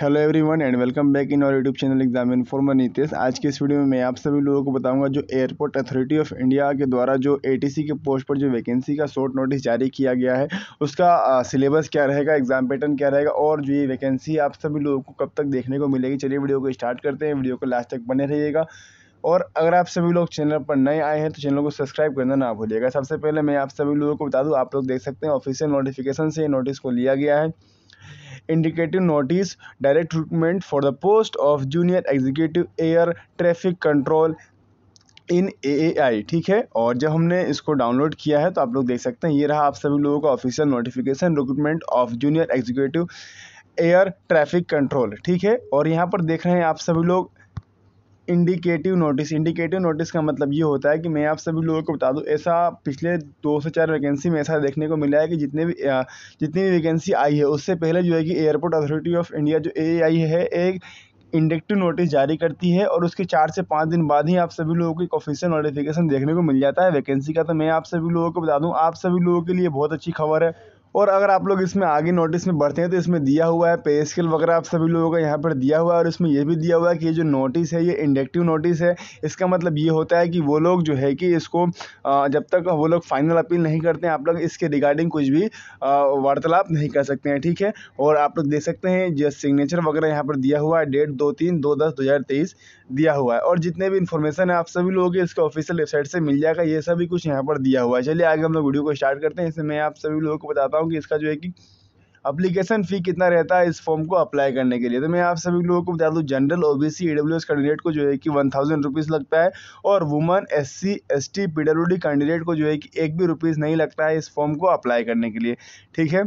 hello everyone and welcome back in our YouTube channel exam former Nitish आज के इस video में मैं आप सभी लोगों को बताऊंगा जो एयरपोर्ट अथॉरिटी ऑफ इंडिया के द्वारा जो एटीसी के पोस्ट पर जो वैकेंसी का शॉर्ट नोटिस जारी किया गया है उसका सिलेबस क्या रहेगा एग्जाम पैटर्न क्या रहेगा और जो ये वैकेंसी आप सभी लोगों को कब तक देखने को मिलेगी चलिए वीडियो को स्टार्ट करते हैं वीडियो को लास्ट तक बने रहिएगा और अगर आप सभी लोग चैनल पर नए आए हैं तो चैनल को सब्सक्राइब करना ना भूलिएगा सबसे पहले मैं आप सभी लोगों को बता दूँ आप लोग देख सकते हैं ऑफिशियल नोटिफिकेशन से नोटिस को लिया गया है indicative notice direct recruitment for the post of junior executive air traffic control in A I ठीक है और जब हमने इसको डाउनलोड किया है तो आप लोग देख सकते हैं ये रहा आप सभी लोगों का official notification recruitment of junior executive air traffic control ठीक है और यहाँ पर देख रहे हैं आप सभी लोग इंडिकेटिव नोटिस इंडिकेटिव नोटिस का मतलब ये होता है कि मैं आप सभी लोगों को बता दूं ऐसा पिछले दो से चार वैकेंसी में ऐसा देखने को मिला है कि जितने भी जितनी भी वैकेंसी आई है उससे पहले जो है कि एयरपोर्ट अथॉरिटी ऑफ इंडिया जो ए आई है एक इंडेक्टिव नोटिस जारी करती है और उसके चार से पाँच दिन बाद ही आप सभी लोगों को एक ऑफिशियल नोटिफिकेशन देखने को मिल जाता है वैकेंसी का तो मैं आप सभी लोगों को बता दूं आप सभी लोगों के लिए बहुत अच्छी खबर है और अगर आप लोग इसमें आगे नोटिस में बढ़ते हैं तो इसमें दिया हुआ है पे स्केल वगैरह आप सभी लोगों का यहाँ पर दिया हुआ है और इसमें यह भी दिया हुआ है कि ये जो नोटिस है ये इंडेक्टिव नोटिस है इसका मतलब ये होता है कि वो लोग जो है कि इसको जब तक वो लोग फाइनल अपील नहीं करते हैं आप लोग इसके रिगार्डिंग कुछ भी वार्तालाप नहीं कर सकते हैं ठीक है और आप लोग देख सकते हैं जो सिग्नेचर वगैरह यहाँ पर दिया हुआ है डेट दो तीन दो दस दो हज़ार तेईस दिया हुआ है और जितने भी इन्फॉर्मेशन है आप सभी लोगों के इसके ऑफिशियल वेबसाइट से मिल जाएगा ये सभी कुछ यहाँ पर दिया हुआ है चलिए आगे हम लोग वीडियो को स्टार्ट करते हैं इसमें मैं आप सभी लोगों को बताता हूँ कि इसका जो है कि अप्लीकेशन फ़ी कितना रहता है इस फॉर्म को अप्लाई करने के लिए तो मैं आप सभी लोगों को बता दूँ general O B C candidate को जो है कि वन थाउजेंड रुपीज़ लगता है और woman S C S T P W D candidate को जो है कि एक भी रुपीज़ नहीं लगता है इस फॉर्म को अप्लाई करने के लिए ठीक है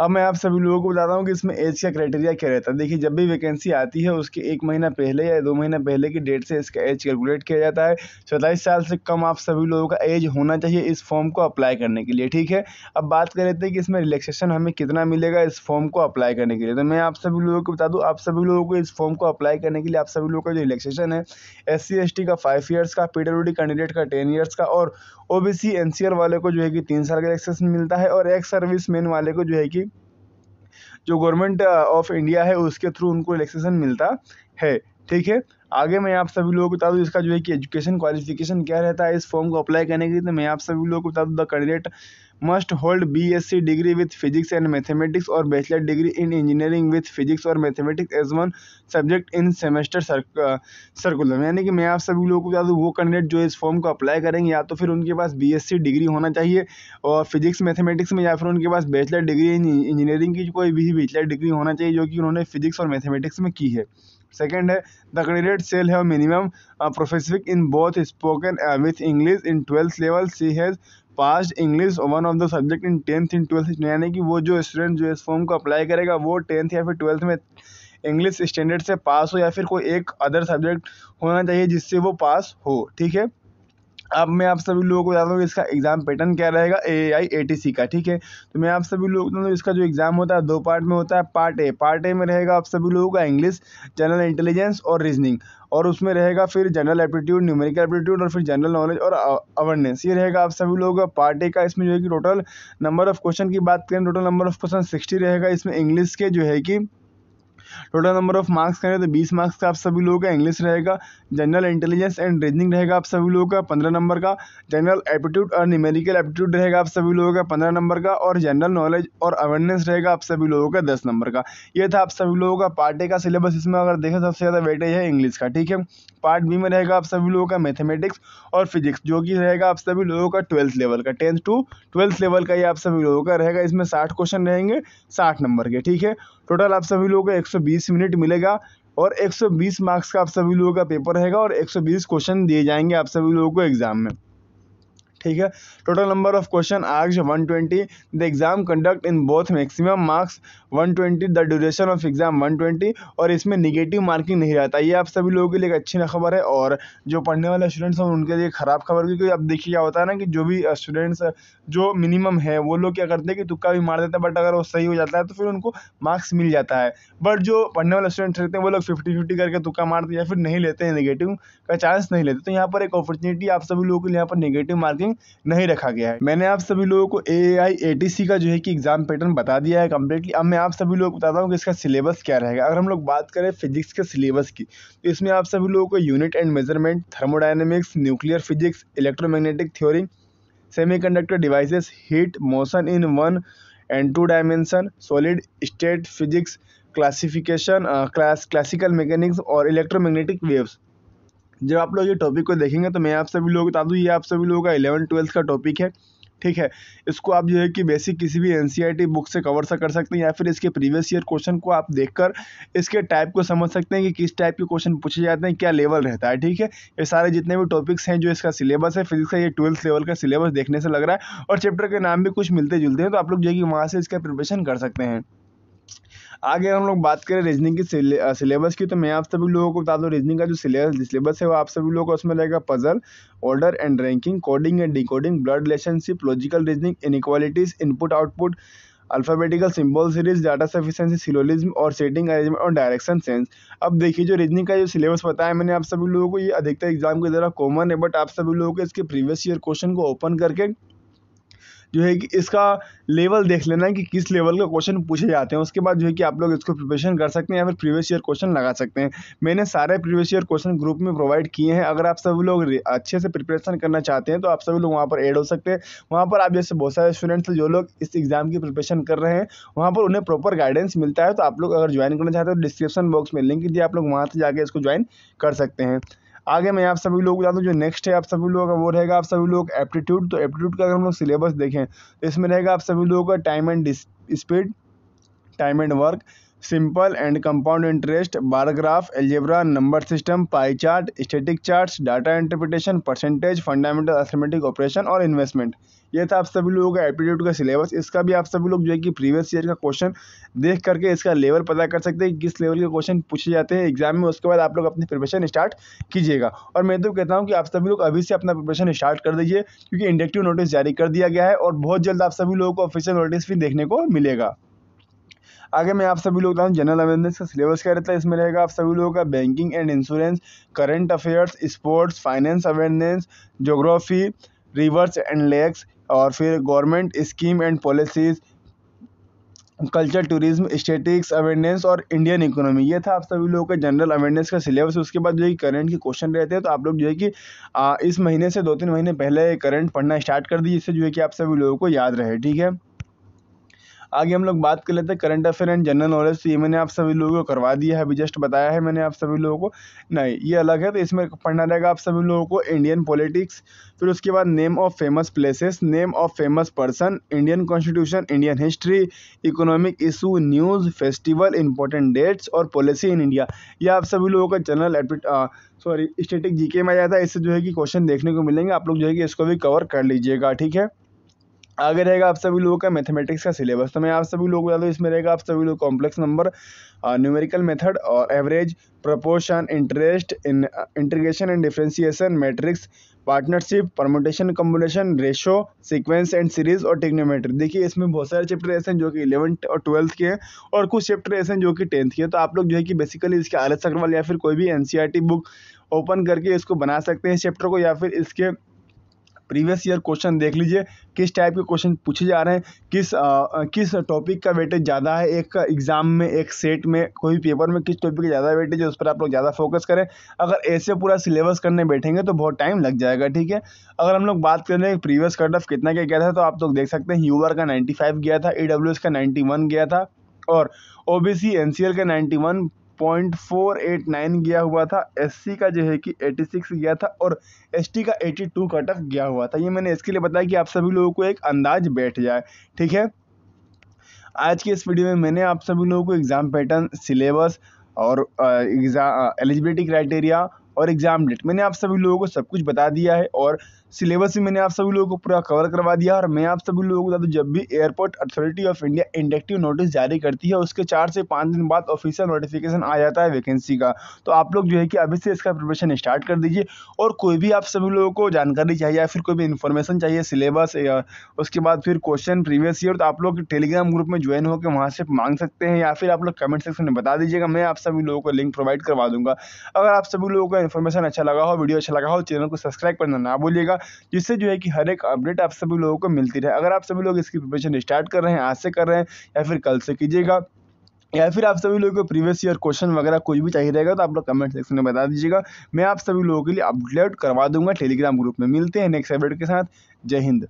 अब मैं आप सभी लोगों को बताता हूँ कि इसमें एज का क्राइटेरिया क्या रहता है देखिए जब भी वैकेंसी आती है उसके एक महीना पहले या दो महीना पहले की डेट से इसका एज कैलकुलेट किया जाता है सैंतालीस साल से कम आप सभी लोगों का एज होना चाहिए इस फॉर्म को अप्लाई करने के लिए ठीक है अब बात कर रहे थे कि इसमें रिलैक्सेशन हमें कितना मिलेगा इस फॉर्म को अप्लाई करने के लिए तो मैं आप सभी लोगों को बता दूँ आप सभी लोगों को इस फॉर्म को अप्लाई करने के लिए आप सभी लोगों का जो रिलेक्सेशन है एस सी का फाइव ईयर्स का पी कैंडिडेट का टेन ईयर्स का और ओ बी वाले को जो है कि तीन साल का रिलेक्सेशन मिलता है और एक्स सर्विस मैन वाले को जो है कि जो गवर्नमेंट ऑफ इंडिया है उसके थ्रू उनको रिलैक्सेशन मिलता है ठीक है आगे मैं आप सभी लोगों को बता दूँ इसका जो है कि एजुकेशन क्वालिफिकेशन क्या रहता है इस फॉर्म को अप्लाई करने के लिए तो मैं आप सभी लोगों को बता दूँ the candidate must hold BSc degree with physics and mathematics और bachelor degree in engineering with physics और mathematics as one subject in semester circular यानी कि मैं आप सभी लोगों को बता दूँ वो कैंडिडेट जो इस फॉर्म को अप्लाई करेंगे या तो फिर उनके पास बी डिग्री होना चाहिए और फिजिक्स मैथमेटिक्स में या फिर उनके पास बैचलर डिग्री इन इंजीनियरिंग की कोई भी बैचलर डिग्री होना चाहिए जो कि उन्होंने फिजिक्स और मैथमेटिक्स में की है सेकेंड है the candidate shall have minimum proficiency in both spoken with English in twelfth level she has passed English one of the subject in tenth in twelfth यानी कि वो जो स्टूडेंट जो इस फॉर्म को अप्लाई करेगा वो टेंथ या फिर ट्वेल्थ में इंग्लिश स्टैंडर्ड से पास हो या फिर कोई एक अदर सब्जेक्ट होना चाहिए जिससे वो पास हो ठीक है अब मैं आप सभी लोगों को बताता हूँ इसका एग्ज़ाम पैटर्न क्या रहेगा ए आई ए टी सी का ठीक है तो मैं आप सभी लोग बताता हूँ इसका जो एग्ज़ाम होता है दो पार्ट में होता है पार्ट ए पार्ट ए में रहेगा आप सभी लोगों का इंग्लिश जनरल इंटेलिजेंस और रीजनिंग और उसमें रहेगा फिर जनरल एप्टीट्यूड न्यूमेरिकल एप्टीट्यूड और फिर जनरल नॉलेज और अवेयरनेस ये रहेगा आप सभी लोगों का पार्ट ए का इसमें जो है कि टोटल नंबर ऑफ क्वेश्चन की बात करें total number of question sixty रहेगा इसमें इंग्लिश के जो है कि टोटल नंबर ऑफ मार्क्स करें तो बीस मार्क्स का आप सभी लोगों का इंग्लिश रहेगा जनरल इंटेलिजेंस एंड रीजनिंग रहेगा आप सभी लोगों का पंद्रह नंबर का जनरल एप्टीट्यूड और न्यूमेरिकल एप्टीट्यूड रहेगा आप सभी लोगों का पंद्रह नंबर का और जनरल नॉलेज और अवेयरनेस रहेगा आप सभी लोगों का दस नंबर का ये था आप सभी लोगों का पार्ट ए का सिलेबस इसमें अगर देखें सबसे ज़्यादा वेटेज है इंग्लिश का ठीक है पार्ट बी में रहेगा आप सभी लोगों का मैथमेटिक्स और फिजिक्स जो कि रहेगा आप सभी लोगों का ट्वेल्थ लेवल का टेंथ टू ट्वेल्थ लेवल का ये आप सभी लोगों का रहेगा इसमें साठ क्वेश्चन रहेंगे साठ नंबर के ठीक है टोटल आप सभी लोगों का एक 120 मिनट मिलेगा और 120 मार्क्स का आप सभी लोगों का पेपर रहेगा और 120 क्वेश्चन दिए जाएंगे आप सभी लोगों को एग्ज़ाम में ठीक है टोटल नंबर ऑफ क्वेश्चन आज one twenty the exam conduct in both maximum marks one twenty the duration of exam one twenty और इसमें निगेटिव मार्किंग नहीं रहता ये आप सभी लोगों के लिए एक अच्छी खबर है और जो पढ़ने वाले स्टूडेंट्स हैं उनके लिए ख़राब खबर क्योंकि अब देखिए क्या होता है ना कि जो भी स्टूडेंट्स जो मिनिमम है वो लोग क्या करते हैं कि तुक्का भी मार देते हैं बट अगर वो सही हो जाता है तो फिर उनको मार्क्स मिल जाता है बट जो पढ़ने वाले स्टूडेंट्स रहते हैं वो लोग फिफ्टी फिफ्टी करके तुक्का मारते हैं या फिर नहीं लेते हैं निगेटिव का चांस नहीं लेते तो यहाँ पर एक अपॉर्चुनिटी आप सभी लोगों के लिए यहाँ पर निगेटिव मार्किंग नहीं रखा गया है मैंने आप सभी लोगों को ए आई का जो है कि एग्जाम पैटर्न बता दिया है कम्प्लीटली अब मैं आप सभी लोग बताता हूँ कि इसका सिलेबस क्या रहेगा अगर हम लोग बात करें फिजिक्स के सिलेबस की तो इसमें आप सभी लोगों को unit and measurement thermodynamics nuclear physics electromagnetic theory semiconductor devices heat motion in one and two dimension solid state physics classification class classical mechanics और इलेक्ट्रोमैग्नेटिक वेव्स जब आप लोग ये टॉपिक को देखेंगे तो मैं आप सभी लोगों को बता दूँ ये आप सभी लोगों का इलेवन ट्वेल्थ का टॉपिक है ठीक है इसको आप जो है कि बेसिक किसी भी एन बुक e से कवर सा कर सकते हैं या फिर इसके प्रीवियस ईयर क्वेश्चन को आप देखकर इसके टाइप को समझ सकते हैं कि किस टाइप के क्वेश्चन पूछे जाते हैं क्या लेवल रहता है ठीक है ये सारे जितने भी टॉपिक्स हैं जो इसका सिलेबस है फिजिक्स का ये ट्वेल्थ लेवल का सिलेबस देखने से लग रहा है और चैप्टर के नाम भी कुछ मिलते जुलते हैं तो आप लोग जो है कि वहाँ से इसका प्रिपरेशन कर सकते हैं आगे हम लोग बात करें रीजनिंग की सिलेबस की तो मैं आप सभी लोगों को बता दूँ रीजनिंग का जो सिलेबस सिलेबस है वो आप सभी लोगों को उसमें रहेगा puzzle order and ranking coding and decoding blood relationship logical reasoning inequalities input output alphabetical symbol series data sufficiency syllogism और सेटिंग अरेंजमेंट और डायरेक्शन सेंस अब देखिए जो रीजनिंग का जो सिलेबस बताया मैंने आप सभी लोगों को ये अधिकतर एग्जाम की तरह कॉमन है बट आप सभी लोगों को इसके प्रीवियस ईयर क्वेश्चन को ओपन करके जो है कि इसका लेवल देख लेना कि किस लेवल का क्वेश्चन पूछे जाते हैं उसके बाद जो है कि आप लोग इसको प्रिपरेशन कर सकते हैं या फिर प्रीवियस ईयर क्वेश्चन लगा सकते हैं मैंने सारे प्रीवियस ईयर क्वेश्चन ग्रुप में प्रोवाइड किए हैं अगर आप सभी लोग अच्छे से प्रिपरेशन करना चाहते हैं तो आप सभी लोग वहाँ पर एड हो सकते हैं वहाँ पर आप जैसे बहुत सारे स्टूडेंट्स जो लोग इस एग्ज़ाम की प्रिपरेशन कर रहे हैं वहाँ पर उन्हें प्रॉपर गाइडेंस मिलता है तो आप लोग अगर ज्वाइन करना चाहते हो तो डिस्क्रिप्शन बॉक्स में लिंक दिया आप लोग वहाँ से जाकर इसको ज्वाइन कर सकते हैं आगे मैं आप सभी लोग बता हूँ जो नेक्स्ट है आप सभी लोगों का वो रहेगा आप सभी लोग एप्टीट्यूड तो एप्टीट्यूड का अगर हम लोग सिलेबस देखें तो इसमें रहेगा आप सभी लोगों का time and speed time and work simple and compound interest bar graph algebra number system pie chart static charts data interpretation percentage fundamental arithmetic operation और इन्वेस्टमेंट ये था आप सभी लोगों का एप्टीट्यूड का सिलेबस इसका भी आप सभी लोग जो है कि प्रीवियस ईयर का क्वेश्चन देख करके इसका लेवल पता कर सकते हैं किस लेवल के क्वेश्चन पूछे जाते हैं एग्जाम में उसके बाद आप लोग अपनी प्रिपरेशन स्टार्ट कीजिएगा और मैं तो कहता हूँ कि आप सभी लोग अभी से अपना प्रिपरेशन स्टार्ट कर दीजिए क्योंकि इंडक्टिव नोटिस जारी कर दिया गया है और बहुत जल्द आप सभी लोगों को ऑफिशियल नोटिस भी देखने को मिलेगा आगे मैं आप सभी लोग बताऊँ जनरल अवेयरनेस का सिलेबस क्या रहता है इसमें रहेगा आप सभी लोगों का banking and insurance current affairs sports finance awareness geography rivers and lakes और फिर government scheme and policies culture tourism statics awareness और इंडियन इकोनॉमी ये था आप सभी लोगों का जनरल अवेयरनेस का सिलेबस उसके बाद जो है करंट के क्वेश्चन रहते हैं तो आप लोग जो है कि इस महीने से दो तीन महीने पहले करंट पढ़ना स्टार्ट कर दीजिए जिससे जो है कि आप सभी लोगों को याद रहे ठीक है आगे हम लोग बात कर लेते हैं current affair and general knowledge तो ये मैंने आप सभी लोगों को करवा दिया है अभी जस्ट बताया है मैंने आप सभी लोगों को नहीं ये अलग है तो इसमें पढ़ना रहेगा आप सभी लोगों को इंडियन पॉलिटिक्स फिर उसके बाद name of famous places name of famous person Indian constitution Indian history economic issue news festival important dates और पॉलिसी इन इंडिया ये आप सभी लोगों का जनरल सॉरी स्टेटिक जीके में आ जाता है इससे जो है कि क्वेश्चन देखने को मिलेंगे आप लोग जो है कि इसको भी कवर कर लीजिएगा ठीक है आगे रहेगा आप सभी लोगों का मैथमेटिक्स का सिलेबस तो मैं आप सभी लोग बता दूँ इसमें रहेगा आप सभी लोग कॉम्प्लेक्स नंबर न्यूमेरिकल मेथड और average proportion interest in integration and differentiation matrix partnership permutation combination ratio sequence and series और टेक्नोमेट्री देखिए इसमें बहुत सारे चैप्टर ऐसे हैं जो कि इलेवंथ और ट्वेल्थ के हैं और कुछ चैप्टर ऐसे हैं जो कि टेंथ के हैं तो आप लोग जो है कि बेसिकली इसके आर एस अग्रवाल या फिर कोई भी एन बुक ओपन करके इसको बना सकते हैं इस चैप्टर को या फिर इसके प्रीवियस ईयर क्वेश्चन देख लीजिए किस टाइप के क्वेश्चन पूछे जा रहे हैं किस आ, किस टॉपिक का वेटेज ज़्यादा है एक एग्ज़ाम में एक सेट में कोई पेपर में किस टॉपिक का ज़्यादा वेटेज है उस पर आप लोग ज़्यादा फोकस करें अगर ऐसे पूरा सिलेबस करने बैठेंगे तो बहुत टाइम लग जाएगा ठीक है अगर हम लोग बात करें प्रीवियस कट ऑफ कितना क्या गया था तो आप लोग देख सकते हैं यू का नाइन्टी फाइव गया था ई e का नाइन्टी वन गया था और O B C N C L का ninety one point four eight nine गया हुआ था एससी का जो है कि एटी सिक्स गया था और एसटी का एटी टू कट गया हुआ था ये मैंने इसके लिए बताया कि आप सभी लोगों को एक अंदाज बैठ जाए ठीक है आज के इस वीडियो में मैंने आप सभी लोगों को एग्ज़ाम पैटर्न सिलेबस और एग्ज़ाम एलिजिबिलिटी क्राइटेरिया और एग्ज़ाम डेट मैंने आप सभी लोगों को सब कुछ बता दिया है और सिलेबस भी मैंने आप सभी लोगों को पूरा कवर करवा दिया और मैं आप सभी लोगों को बता दूँ जब भी airport authority of India indicative notice जारी करती है उसके चार से पाँच दिन बाद ऑफिशियल नोटिफिकेशन आ जाता है वैकेंसी का तो आप लोग जो है कि अभी से इसका प्रिपरेशन स्टार्ट कर दीजिए और कोई भी आप सभी लोगों को जानकारी चाहिए या फिर कोई भी इन्फॉर्मेशन चाहिए सिलेबस या उसके बाद फिर क्वेश्चन प्रीवियस ईयर तो आप लोग टेलीग्राम ग्रुप में ज्वाइन होकर वहाँ से मांग सकते हैं या फिर आप लोग कमेंट सेक्शन में बता दीजिएगा मैं आप सभी लोगों को लिंक प्रोवाइड करवा दूँगा अगर आप सभी लोगों को इन्फॉर्मेशन अच्छा लगा हो वीडियो अच्छा लगा हो चैनल को सब्सक्राइब करना ना भूलिएगा रहेगा जिससे जो है कि हर एक अपडेट आप सभी लोगों को मिलती रहे अगर आप सभी लोग इसकी प्रिपरेशन स्टार्ट कर रहे हैं आज से कर रहे हैं या फिर कल से कीजिएगा या फिर आप सभी लोगों को प्रीवियस ईयर क्वेश्चन वगैरह कुछ भी चाहिए रहेगा तो आप लोग कमेंट सेक्शन में बता दीजिएगा मैं आप सभी लोगों के लिए अपडेट करवा दूंगा टेलीग्राम ग्रुप में मिलते हैं नेक्स्ट अपडेट के साथ जय हिंद